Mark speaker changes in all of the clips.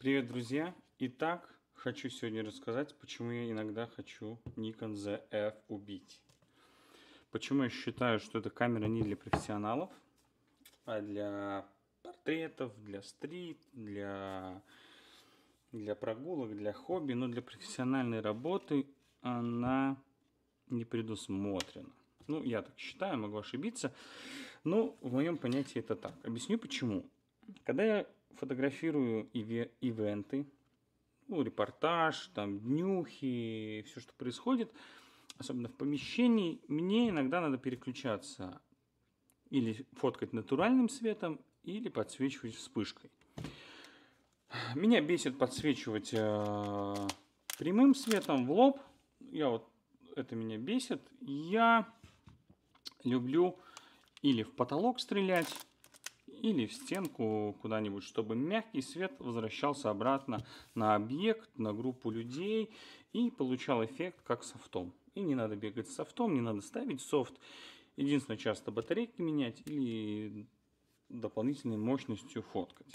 Speaker 1: Привет, друзья! Итак, хочу сегодня рассказать, почему я иногда хочу Nikon ZF убить. Почему я считаю, что эта камера не для профессионалов, а для портретов, для стрит, для, для прогулок, для хобби, но для профессиональной работы она не предусмотрена. Ну, я так считаю, могу ошибиться, но в моем понятии это так. Объясню почему. Когда я фотографирую иве ивенты, ну, репортаж, там, днюхи, все, что происходит, особенно в помещении, мне иногда надо переключаться или фоткать натуральным светом, или подсвечивать вспышкой. Меня бесит подсвечивать э, прямым светом в лоб. Я вот это меня бесит. Я люблю или в потолок стрелять, или в стенку куда-нибудь, чтобы мягкий свет возвращался обратно на объект, на группу людей и получал эффект как софтом. И не надо бегать с софтом, не надо ставить софт. Единственное, часто батарейки менять или дополнительной мощностью фоткать.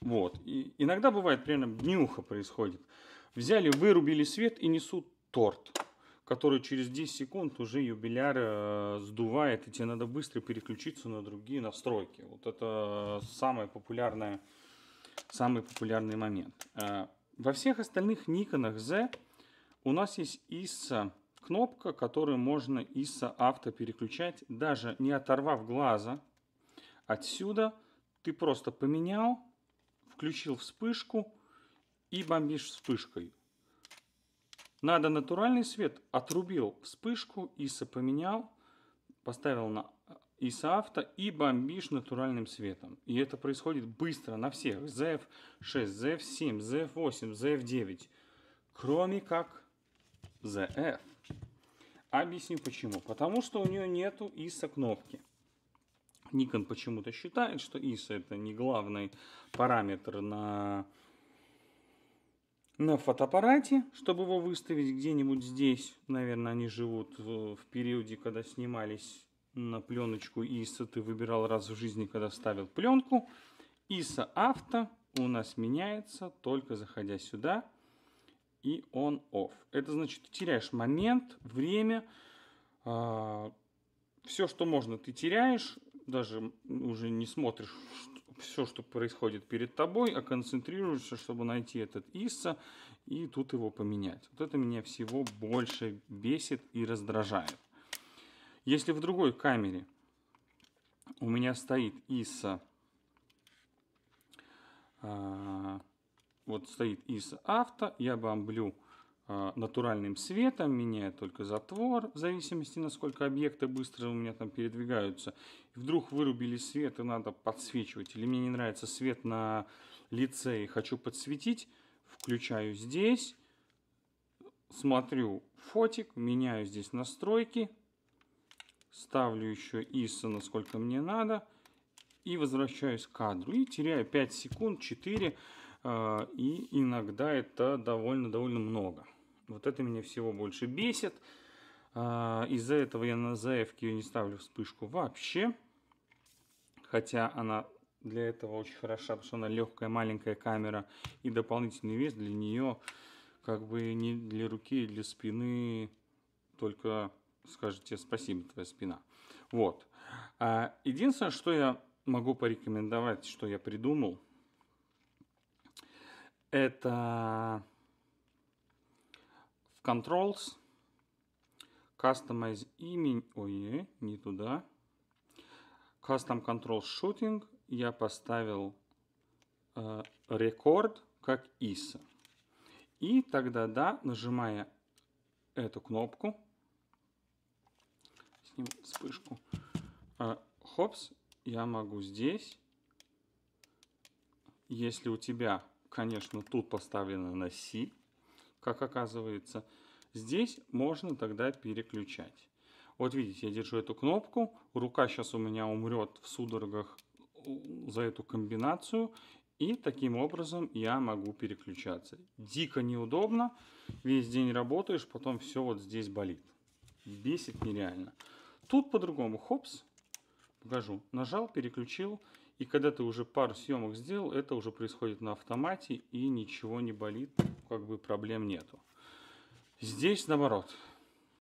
Speaker 1: Вот. И иногда бывает, прямо днюха происходит. Взяли, вырубили свет и несут торт который через 10 секунд уже юбиляр э, сдувает, и тебе надо быстро переключиться на другие настройки. Вот это самое популярное, самый популярный момент. Э, во всех остальных Никонах Z у нас есть ISA кнопка, которую можно ISA авто переключать, даже не оторвав глаза. Отсюда ты просто поменял, включил вспышку и бомбишь вспышкой надо натуральный свет. Отрубил вспышку, иса поменял, поставил на иса авто и бомбишь натуральным светом. И это происходит быстро на всех. ZF6, ZF7, ZF8, ZF9. Кроме как ZF. Объясню почему. Потому что у нее нету иса кнопки. Nikon почему-то считает, что иса это не главный параметр на на фотоаппарате, чтобы его выставить где-нибудь здесь. Наверное, они живут в периоде, когда снимались на пленочку Иса Ты выбирал раз в жизни, когда ставил пленку. Иса авто у нас меняется, только заходя сюда. И он off Это значит, ты теряешь момент, время. Э, а, все, что можно, ты теряешь даже уже не смотришь все, что происходит перед тобой, а концентрируешься, чтобы найти этот ИСа и тут его поменять. Вот это меня всего больше бесит и раздражает. Если в другой камере у меня стоит ИСа, э, а, вот стоит ИСа авто, я бомблю а, натуральным светом, меняет только затвор, в зависимости, насколько объекты быстро у меня там передвигаются. И вдруг вырубили свет и надо подсвечивать, или мне не нравится свет на лице и хочу подсветить, включаю здесь, смотрю фотик, меняю здесь настройки, ставлю еще ISO, насколько мне надо, и возвращаюсь к кадру. И теряю 5 секунд, 4, а, и иногда это довольно-довольно много. Вот это меня всего больше бесит. А, из-за этого я на ZF ее не ставлю вспышку вообще. Хотя она для этого очень хороша, потому что она легкая, маленькая камера. И дополнительный вес для нее как бы не для руки, и для спины. Только скажите, спасибо, твоя спина. Вот. А, единственное, что я могу порекомендовать, что я придумал, это в Controls, Customize имень, ой, э, не туда, Custom Control Shooting я поставил э, рекорд как ISO. И тогда, да, нажимая эту кнопку, сниму вспышку, э, хопс, я могу здесь, если у тебя, конечно, тут поставлено на C, как оказывается. Здесь можно тогда переключать. Вот видите, я держу эту кнопку, рука сейчас у меня умрет в судорогах за эту комбинацию, и таким образом я могу переключаться. Дико неудобно, весь день работаешь, потом все вот здесь болит. Бесит нереально. Тут по-другому, хопс, покажу, нажал, переключил, и когда ты уже пару съемок сделал, это уже происходит на автомате и ничего не болит, как бы проблем нету. Здесь наоборот,